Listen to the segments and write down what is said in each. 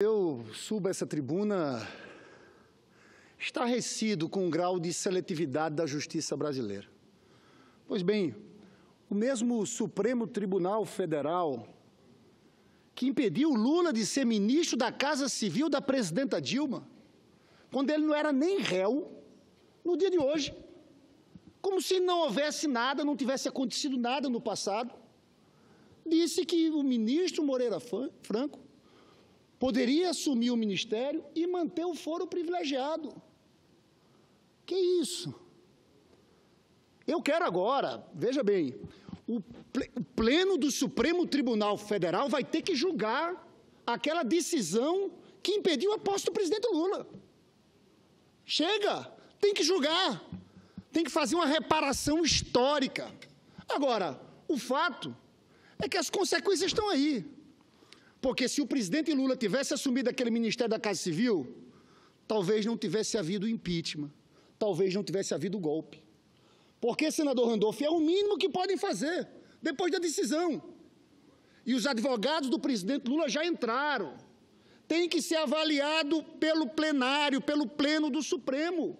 Eu subo essa tribuna estarrecido com o grau de seletividade da justiça brasileira. Pois bem, o mesmo Supremo Tribunal Federal que impediu Lula de ser ministro da Casa Civil da presidenta Dilma, quando ele não era nem réu, no dia de hoje. Como se não houvesse nada, não tivesse acontecido nada no passado. Disse que o ministro Moreira Franco poderia assumir o ministério e manter o foro privilegiado. Que isso? Eu quero agora, veja bem, o pleno do Supremo Tribunal Federal vai ter que julgar aquela decisão que impediu a posse do presidente Lula. Chega, tem que julgar, tem que fazer uma reparação histórica. Agora, o fato é que as consequências estão aí. Porque se o presidente Lula tivesse assumido aquele Ministério da Casa Civil, talvez não tivesse havido impeachment, talvez não tivesse havido golpe. Porque, senador Randolph, é o mínimo que podem fazer depois da decisão. E os advogados do presidente Lula já entraram. Tem que ser avaliado pelo plenário, pelo pleno do Supremo.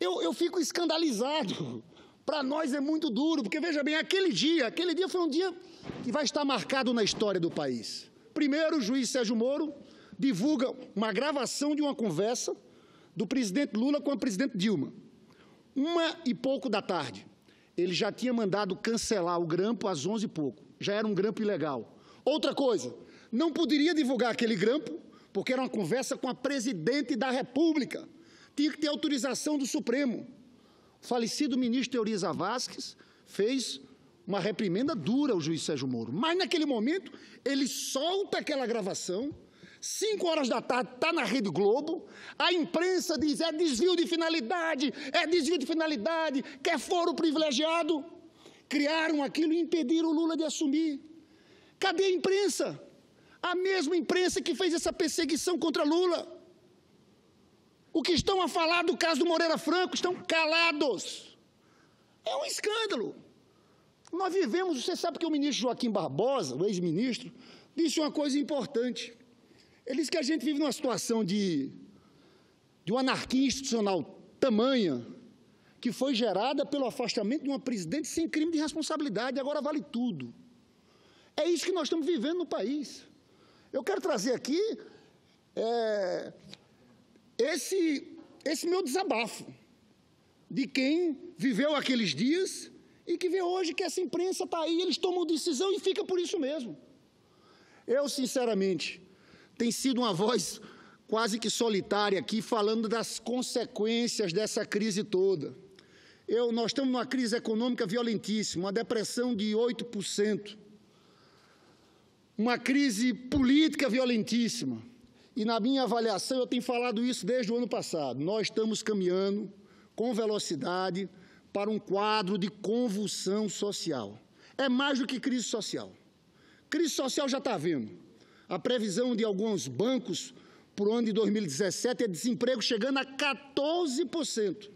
Eu, eu fico escandalizado para nós é muito duro, porque veja bem, aquele dia, aquele dia foi um dia que vai estar marcado na história do país. Primeiro, o juiz Sérgio Moro divulga uma gravação de uma conversa do presidente Lula com a presidente Dilma. Uma e pouco da tarde. Ele já tinha mandado cancelar o grampo às onze e pouco. Já era um grampo ilegal. Outra coisa, não poderia divulgar aquele grampo, porque era uma conversa com a presidente da República. Tinha que ter autorização do Supremo falecido ministro Euriza Vasques fez uma reprimenda dura ao juiz Sérgio Moro. Mas naquele momento, ele solta aquela gravação, 5 horas da tarde, está na Rede Globo, a imprensa diz é desvio de finalidade, é desvio de finalidade, quer foro privilegiado. Criaram aquilo e impediram o Lula de assumir. Cadê a imprensa? A mesma imprensa que fez essa perseguição contra Lula. O que estão a falar do caso do Moreira Franco estão calados. É um escândalo. Nós vivemos, você sabe que o ministro Joaquim Barbosa, o ex-ministro, disse uma coisa importante. Ele disse que a gente vive numa situação de, de uma anarquia institucional tamanha que foi gerada pelo afastamento de uma presidente sem crime de responsabilidade, agora vale tudo. É isso que nós estamos vivendo no país. Eu quero trazer aqui é, esse, esse meu desabafo de quem viveu aqueles dias e que vê hoje que essa imprensa está aí, eles tomam decisão e fica por isso mesmo. Eu, sinceramente, tem sido uma voz quase que solitária aqui falando das consequências dessa crise toda. Eu, nós estamos numa crise econômica violentíssima, uma depressão de 8%, uma crise política violentíssima, e na minha avaliação, eu tenho falado isso desde o ano passado. Nós estamos caminhando com velocidade para um quadro de convulsão social. É mais do que crise social. Crise social já está vindo. A previsão de alguns bancos para o ano de 2017 é desemprego chegando a 14%.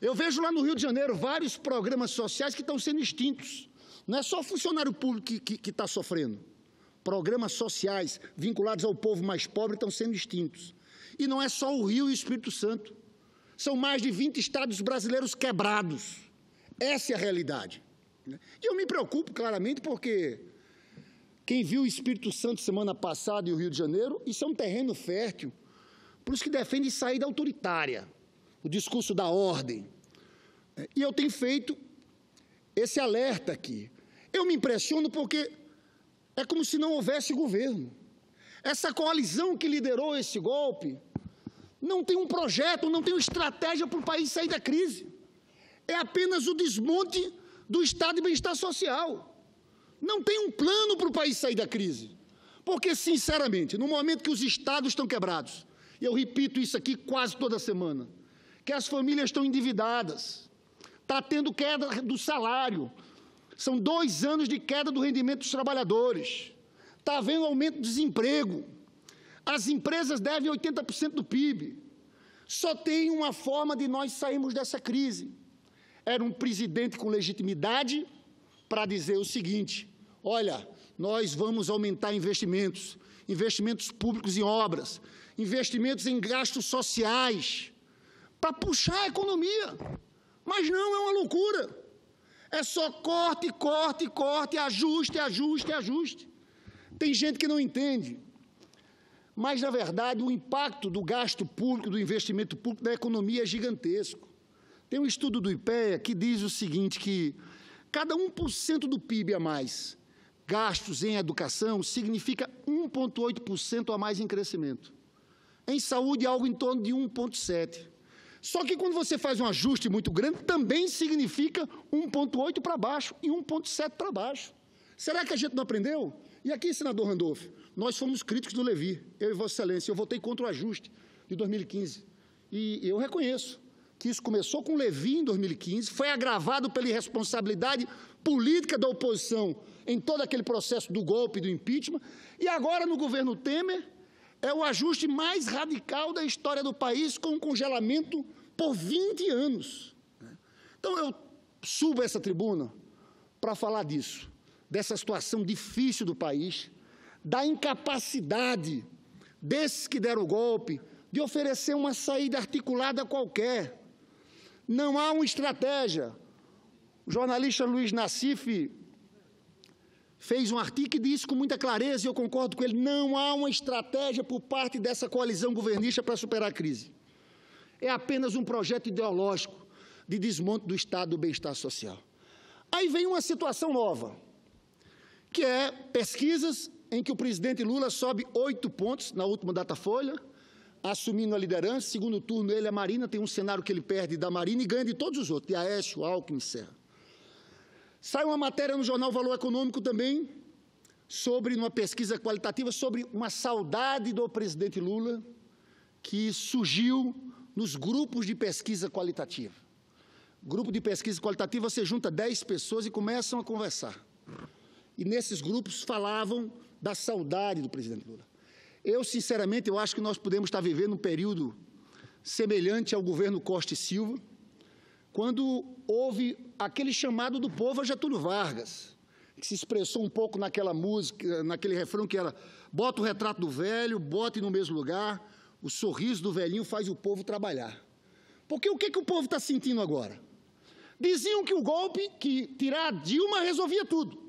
Eu vejo lá no Rio de Janeiro vários programas sociais que estão sendo extintos. Não é só funcionário público que está sofrendo. Programas sociais vinculados ao povo mais pobre estão sendo extintos. E não é só o Rio e o Espírito Santo. São mais de 20 estados brasileiros quebrados. Essa é a realidade. Né? E eu me preocupo claramente porque quem viu o Espírito Santo semana passada e o Rio de Janeiro, isso é um terreno fértil para os que defendem saída autoritária, o discurso da ordem. É, e eu tenho feito esse alerta aqui. Eu me impressiono porque é como se não houvesse governo. Essa coalizão que liderou esse golpe não tem um projeto, não tem uma estratégia para o país sair da crise. É apenas o desmonte do Estado de bem-estar social. Não tem um plano para o país sair da crise. Porque, sinceramente, no momento que os Estados estão quebrados, e eu repito isso aqui quase toda semana, que as famílias estão endividadas, está tendo queda do salário, são dois anos de queda do rendimento dos trabalhadores. Está havendo aumento do desemprego. As empresas devem 80% do PIB. Só tem uma forma de nós sairmos dessa crise. Era um presidente com legitimidade para dizer o seguinte: olha, nós vamos aumentar investimentos, investimentos públicos em obras, investimentos em gastos sociais, para puxar a economia. Mas não, é uma loucura. É só corte, corte, corte, ajuste, ajuste, ajuste. Tem gente que não entende. Mas, na verdade, o impacto do gasto público, do investimento público na economia é gigantesco. Tem um estudo do IPEA que diz o seguinte, que cada 1% do PIB a mais gastos em educação significa 1,8% a mais em crescimento. Em saúde, algo em torno de 1,7%. Só que quando você faz um ajuste muito grande, também significa 1,8 para baixo e 1,7 para baixo. Será que a gente não aprendeu? E aqui, senador Randolph, nós fomos críticos do Levi, eu e Vossa Excelência. Eu votei contra o ajuste de 2015. E eu reconheço que isso começou com o Levi em 2015, foi agravado pela irresponsabilidade política da oposição em todo aquele processo do golpe, e do impeachment, e agora no governo Temer é o ajuste mais radical da história do país, com um congelamento por 20 anos. Então, eu subo essa tribuna para falar disso, dessa situação difícil do país, da incapacidade desses que deram o golpe de oferecer uma saída articulada qualquer. Não há uma estratégia. O jornalista Luiz Nassif fez um artigo que disse com muita clareza, e eu concordo com ele, não há uma estratégia por parte dessa coalizão governista para superar a crise. É apenas um projeto ideológico de desmonte do Estado do bem-estar social. Aí vem uma situação nova, que é pesquisas em que o presidente Lula sobe oito pontos na última Datafolha, assumindo a liderança, segundo turno ele, a Marina, tem um cenário que ele perde da Marina e ganha de todos os outros, de Aécio, Alckmin, Serra. Sai uma matéria no jornal Valor Econômico também, sobre uma pesquisa qualitativa, sobre uma saudade do presidente Lula que surgiu nos grupos de pesquisa qualitativa. Grupo de pesquisa qualitativa, você junta 10 pessoas e começam a conversar. E nesses grupos falavam da saudade do presidente Lula. Eu, sinceramente, eu acho que nós podemos estar vivendo um período semelhante ao governo Costa e Silva, quando houve aquele chamado do povo a Getúlio Vargas, que se expressou um pouco naquela música, naquele refrão que era: bota o retrato do velho, bote no mesmo lugar, o sorriso do velhinho faz o povo trabalhar. Porque o que, que o povo está sentindo agora? Diziam que o golpe, que tirar a Dilma resolvia tudo.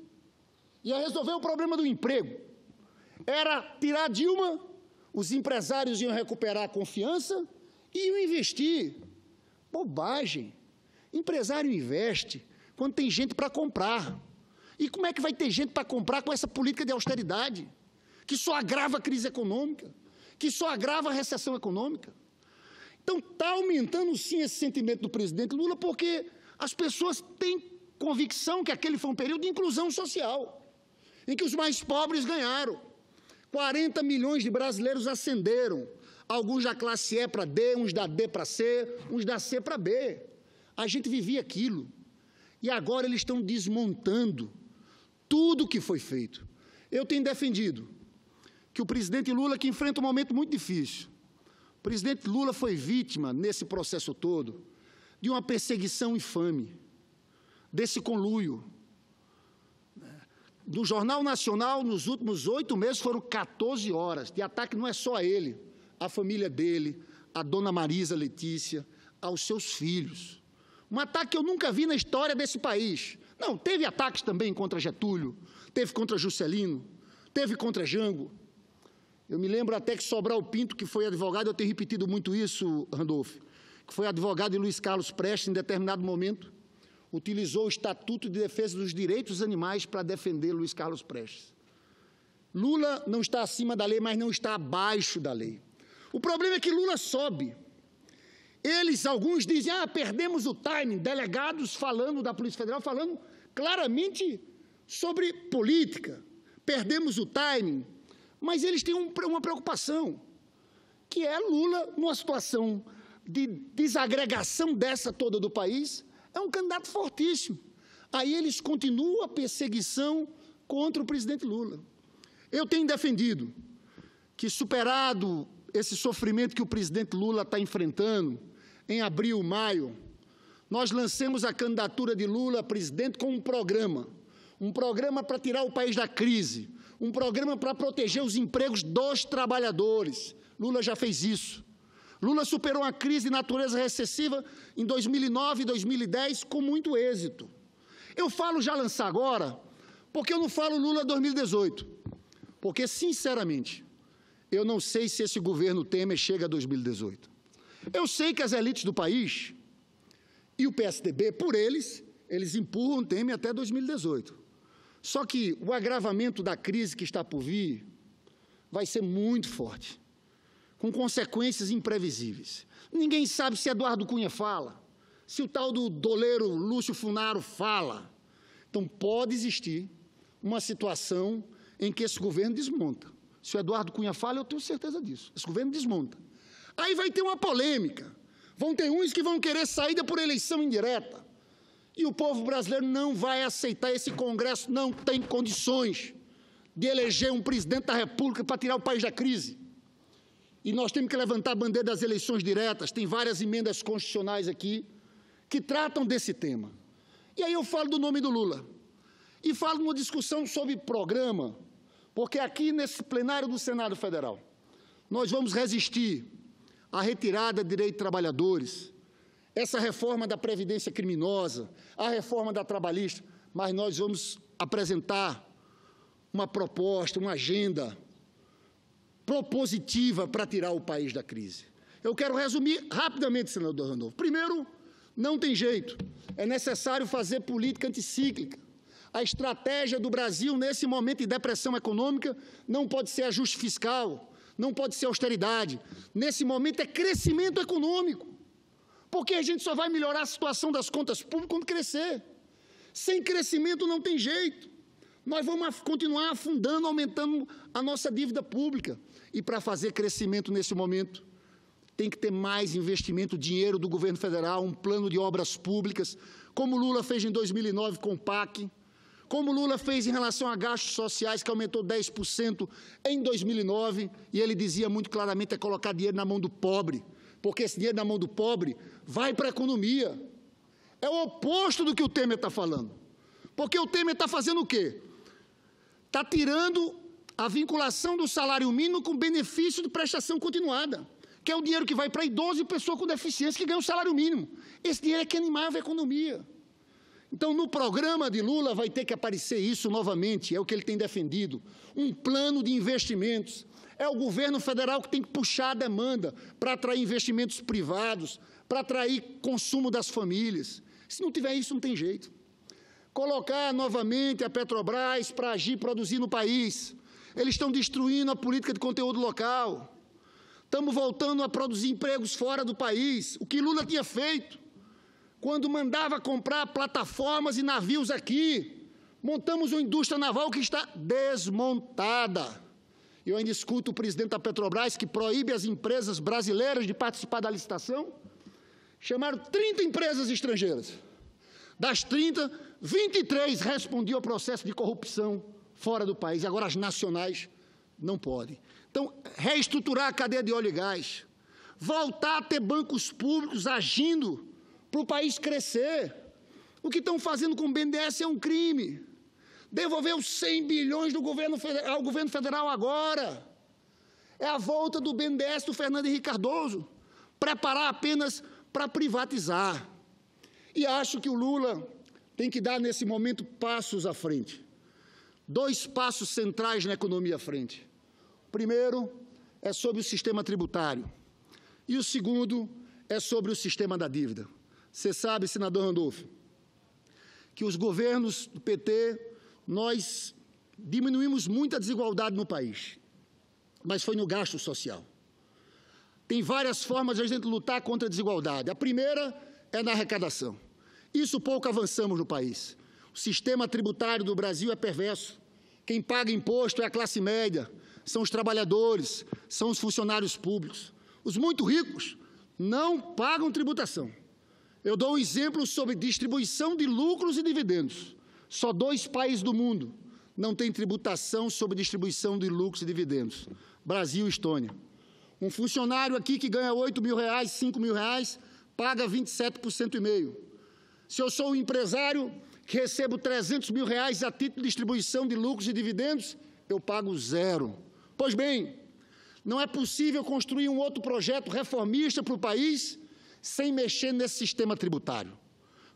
Ia resolver o problema do emprego. Era tirar a Dilma, os empresários iam recuperar a confiança e iam investir. Bobagem. Empresário investe quando tem gente para comprar. E como é que vai ter gente para comprar com essa política de austeridade, que só agrava a crise econômica, que só agrava a recessão econômica? Então está aumentando sim esse sentimento do presidente Lula, porque as pessoas têm convicção que aquele foi um período de inclusão social, em que os mais pobres ganharam. 40 milhões de brasileiros ascenderam, alguns da classe E para D, uns da D para C, uns da C para B. A gente vivia aquilo. E agora eles estão desmontando tudo que foi feito. Eu tenho defendido que o presidente Lula, que enfrenta um momento muito difícil, o presidente Lula foi vítima, nesse processo todo, de uma perseguição infame, desse conluio. No Jornal Nacional, nos últimos oito meses, foram 14 horas de ataque, não é só a ele, a família dele, a dona Marisa Letícia, aos seus filhos. Um ataque que eu nunca vi na história desse país. Não, teve ataques também contra Getúlio, teve contra Juscelino, teve contra Jango. Eu me lembro até que Sobral Pinto, que foi advogado, eu tenho repetido muito isso, Randolph, que foi advogado de Luiz Carlos Prestes em determinado momento, utilizou o Estatuto de Defesa dos Direitos dos Animais para defender Luiz Carlos Prestes. Lula não está acima da lei, mas não está abaixo da lei. O problema é que Lula sobe. Eles, alguns dizem, ah, perdemos o timing, delegados falando da Polícia Federal, falando claramente sobre política, perdemos o timing, mas eles têm um, uma preocupação, que é Lula, numa situação de desagregação dessa toda do país, é um candidato fortíssimo. Aí eles continuam a perseguição contra o presidente Lula. Eu tenho defendido que, superado esse sofrimento que o presidente Lula está enfrentando, em abril, maio, nós lancemos a candidatura de Lula a presidente com um programa. Um programa para tirar o país da crise. Um programa para proteger os empregos dos trabalhadores. Lula já fez isso. Lula superou uma crise de natureza recessiva em 2009 e 2010 com muito êxito. Eu falo já lançar agora, porque eu não falo Lula 2018. Porque, sinceramente, eu não sei se esse governo Temer chega a 2018. Eu sei que as elites do país e o PSDB, por eles, eles empurram o Temer até 2018. Só que o agravamento da crise que está por vir vai ser muito forte, com consequências imprevisíveis. Ninguém sabe se Eduardo Cunha fala, se o tal do doleiro Lúcio Funaro fala. Então pode existir uma situação em que esse governo desmonta. Se o Eduardo Cunha fala, eu tenho certeza disso. Esse governo desmonta. Aí vai ter uma polêmica. Vão ter uns que vão querer saída por eleição indireta. E o povo brasileiro não vai aceitar. Esse Congresso não tem condições de eleger um presidente da República para tirar o país da crise. E nós temos que levantar a bandeira das eleições diretas. Tem várias emendas constitucionais aqui que tratam desse tema. E aí eu falo do nome do Lula. E falo numa discussão sobre programa, porque aqui nesse plenário do Senado Federal nós vamos resistir a retirada de direitos de trabalhadores, essa reforma da Previdência Criminosa, a reforma da trabalhista, mas nós vamos apresentar uma proposta, uma agenda propositiva para tirar o país da crise. Eu quero resumir rapidamente, senador Randolfo. Primeiro, não tem jeito. É necessário fazer política anticíclica. A estratégia do Brasil nesse momento de depressão econômica não pode ser ajuste fiscal, não pode ser austeridade. Nesse momento é crescimento econômico. Porque a gente só vai melhorar a situação das contas públicas quando crescer. Sem crescimento não tem jeito. Nós vamos continuar afundando, aumentando a nossa dívida pública. E para fazer crescimento nesse momento, tem que ter mais investimento, dinheiro do governo federal, um plano de obras públicas, como Lula fez em 2009 com o PAC como Lula fez em relação a gastos sociais, que aumentou 10% em 2009, e ele dizia muito claramente é colocar dinheiro na mão do pobre, porque esse dinheiro na mão do pobre vai para a economia. É o oposto do que o Temer está falando. Porque o Temer está fazendo o quê? Está tirando a vinculação do salário mínimo com benefício de prestação continuada, que é o dinheiro que vai para idoso e pessoa com deficiência que ganha o salário mínimo. Esse dinheiro é que animava a economia. Então, no programa de Lula vai ter que aparecer isso novamente, é o que ele tem defendido. Um plano de investimentos. É o governo federal que tem que puxar a demanda para atrair investimentos privados, para atrair consumo das famílias. Se não tiver isso, não tem jeito. Colocar novamente a Petrobras para agir, produzir no país. Eles estão destruindo a política de conteúdo local. Estamos voltando a produzir empregos fora do país, o que Lula tinha feito quando mandava comprar plataformas e navios aqui. Montamos uma indústria naval que está desmontada. Eu ainda escuto o presidente da Petrobras que proíbe as empresas brasileiras de participar da licitação. Chamaram 30 empresas estrangeiras. Das 30, 23 respondiam ao processo de corrupção fora do país. Agora as nacionais não podem. Então, reestruturar a cadeia de óleo e gás, voltar a ter bancos públicos agindo para o país crescer. O que estão fazendo com o BNDES é um crime. Devolver os 100 bilhões do governo ao governo federal agora. É a volta do BNDES do Fernando Henrique Cardoso. Preparar apenas para privatizar. E acho que o Lula tem que dar, nesse momento, passos à frente. Dois passos centrais na economia à frente. O Primeiro é sobre o sistema tributário. E o segundo é sobre o sistema da dívida. Você sabe, senador Randolfo, que os governos do PT, nós diminuímos muita desigualdade no país, mas foi no gasto social. Tem várias formas de a gente lutar contra a desigualdade. A primeira é na arrecadação. Isso pouco avançamos no país. O sistema tributário do Brasil é perverso. Quem paga imposto é a classe média, são os trabalhadores, são os funcionários públicos. Os muito ricos não pagam tributação. Eu dou um exemplo sobre distribuição de lucros e dividendos. Só dois países do mundo não têm tributação sobre distribuição de lucros e dividendos: Brasil e Estônia. Um funcionário aqui que ganha 8 mil reais, 5 mil reais, paga 27% e meio. Se eu sou um empresário que recebo 300 mil reais a título de distribuição de lucros e dividendos, eu pago zero. Pois bem, não é possível construir um outro projeto reformista para o país sem mexer nesse sistema tributário,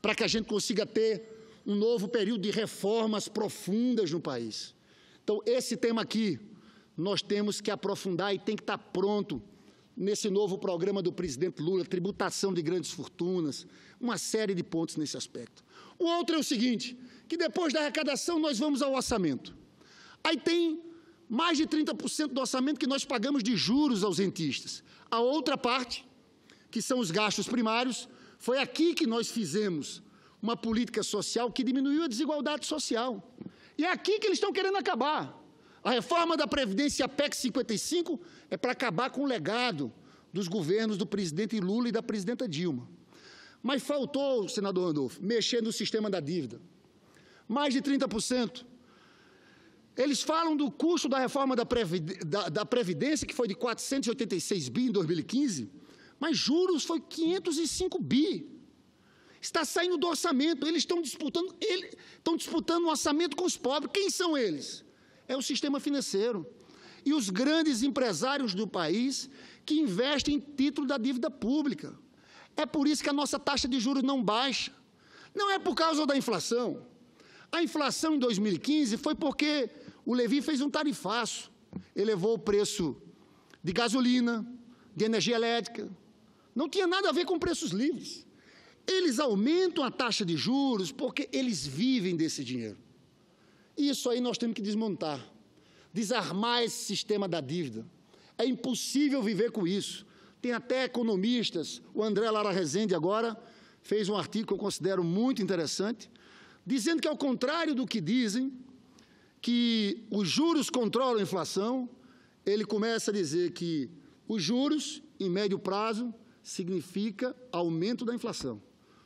para que a gente consiga ter um novo período de reformas profundas no país. Então, esse tema aqui, nós temos que aprofundar e tem que estar pronto nesse novo programa do presidente Lula, tributação de grandes fortunas, uma série de pontos nesse aspecto. O outro é o seguinte, que depois da arrecadação nós vamos ao orçamento. Aí tem mais de 30% do orçamento que nós pagamos de juros aos rentistas. A outra parte que são os gastos primários, foi aqui que nós fizemos uma política social que diminuiu a desigualdade social. E é aqui que eles estão querendo acabar. A reforma da Previdência PEC 55 é para acabar com o legado dos governos do presidente Lula e da presidenta Dilma. Mas faltou, senador Randolfo, mexer no sistema da dívida. Mais de 30%. Eles falam do custo da reforma da, Previdência, que foi de 486 bi em 2015, mas juros foi 505 bi. Está saindo do orçamento. Eles estão disputando, eles estão disputando o orçamento com os pobres. Quem são eles? É o sistema financeiro. E os grandes empresários do país que investem em título da dívida pública. É por isso que a nossa taxa de juros não baixa. Não é por causa da inflação. A inflação em 2015 foi porque o Levi fez um tarifaço. Elevou o preço de gasolina, de energia elétrica, não tinha nada a ver com preços livres. Eles aumentam a taxa de juros porque eles vivem desse dinheiro. Isso aí nós temos que desmontar, desarmar esse sistema da dívida. É impossível viver com isso. Tem até economistas, o André Lara Rezende agora fez um artigo que eu considero muito interessante, dizendo que ao contrário do que dizem, que os juros controlam a inflação, ele começa a dizer que os juros, em médio prazo, significa aumento da inflação,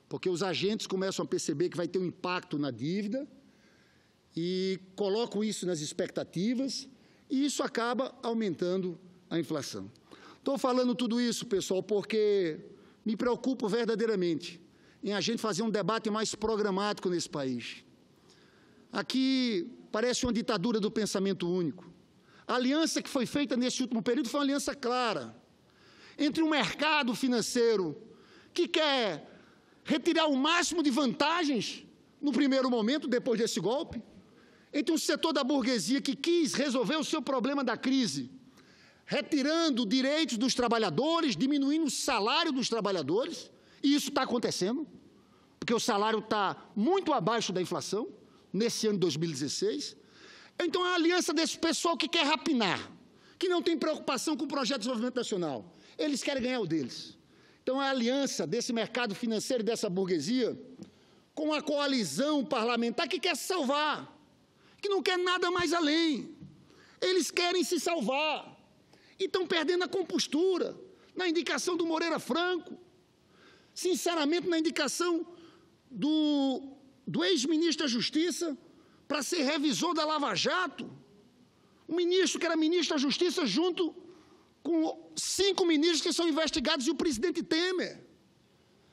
porque os agentes começam a perceber que vai ter um impacto na dívida e colocam isso nas expectativas e isso acaba aumentando a inflação. Estou falando tudo isso, pessoal, porque me preocupo verdadeiramente em a gente fazer um debate mais programático nesse país. Aqui parece uma ditadura do pensamento único. A aliança que foi feita nesse último período foi uma aliança clara entre um mercado financeiro que quer retirar o máximo de vantagens no primeiro momento, depois desse golpe, entre um setor da burguesia que quis resolver o seu problema da crise, retirando direitos dos trabalhadores, diminuindo o salário dos trabalhadores, e isso está acontecendo, porque o salário está muito abaixo da inflação, nesse ano de 2016. Então, é a aliança desse pessoal que quer rapinar, que não tem preocupação com o projeto de desenvolvimento nacional eles querem ganhar o deles. Então, a aliança desse mercado financeiro, dessa burguesia, com a coalizão parlamentar que quer salvar, que não quer nada mais além. Eles querem se salvar e estão perdendo a compostura na indicação do Moreira Franco, sinceramente, na indicação do, do ex-ministro da Justiça para ser revisor da Lava Jato. O ministro que era ministro da Justiça junto com cinco ministros que são investigados e o presidente Temer.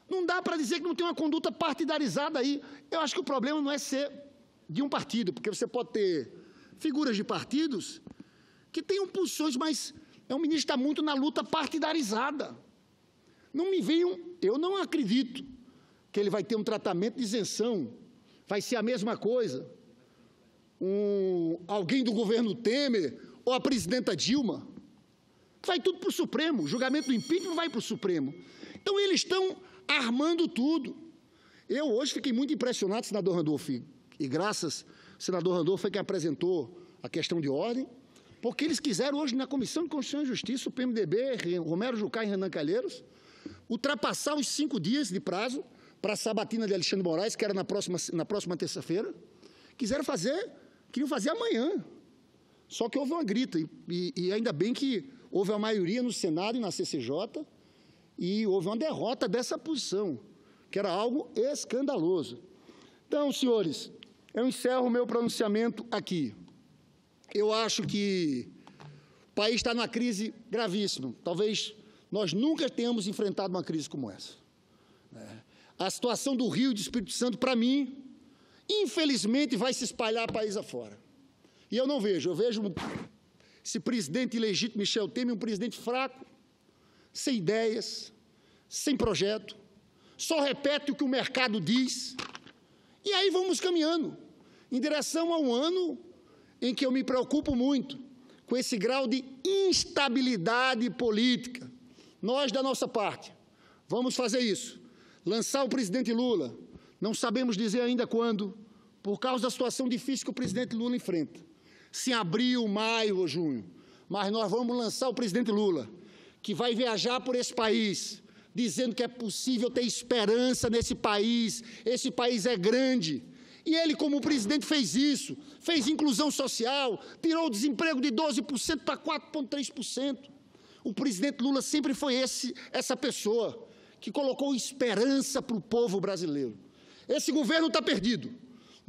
Não dá para dizer que não tem uma conduta partidarizada aí. Eu acho que o problema não é ser de um partido, porque você pode ter figuras de partidos que tenham posições, mas é um ministro que está muito na luta partidarizada. Não me venham, eu não acredito que ele vai ter um tratamento de isenção, vai ser a mesma coisa. Um, alguém do governo Temer ou a presidenta Dilma vai tudo para o Supremo. O julgamento do impeachment vai para o Supremo. Então, eles estão armando tudo. Eu hoje fiquei muito impressionado, senador Randolfo, e, graças, senador Randolfo foi que apresentou a questão de ordem, porque eles quiseram hoje na Comissão de Constituição e Justiça, o PMDB, Romero Jucá e Renan Calheiros, ultrapassar os cinco dias de prazo para a sabatina de Alexandre Moraes, que era na próxima, na próxima terça-feira. Quiseram fazer, queriam fazer amanhã. Só que houve uma grita, e, e ainda bem que Houve a maioria no Senado e na CCJ e houve uma derrota dessa posição, que era algo escandaloso. Então, senhores, eu encerro o meu pronunciamento aqui. Eu acho que o país está numa crise gravíssima. Talvez nós nunca tenhamos enfrentado uma crise como essa. É. A situação do Rio e do Espírito Santo, para mim, infelizmente, vai se espalhar país afora. E eu não vejo, eu vejo esse presidente ilegítimo, Michel Temer, é um presidente fraco, sem ideias, sem projeto, só repete o que o mercado diz. E aí vamos caminhando em direção a um ano em que eu me preocupo muito com esse grau de instabilidade política. Nós, da nossa parte, vamos fazer isso. Lançar o presidente Lula, não sabemos dizer ainda quando, por causa da situação difícil que o presidente Lula enfrenta se em abril, maio ou junho. Mas nós vamos lançar o presidente Lula, que vai viajar por esse país, dizendo que é possível ter esperança nesse país, esse país é grande. E ele, como presidente, fez isso, fez inclusão social, tirou o desemprego de 12% para 4,3%. O presidente Lula sempre foi esse, essa pessoa que colocou esperança para o povo brasileiro. Esse governo está perdido.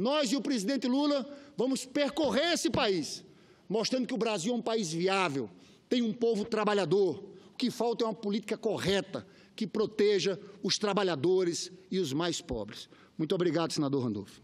Nós e o presidente Lula vamos percorrer esse país, mostrando que o Brasil é um país viável, tem um povo trabalhador. O que falta é uma política correta que proteja os trabalhadores e os mais pobres. Muito obrigado, senador Randolfo.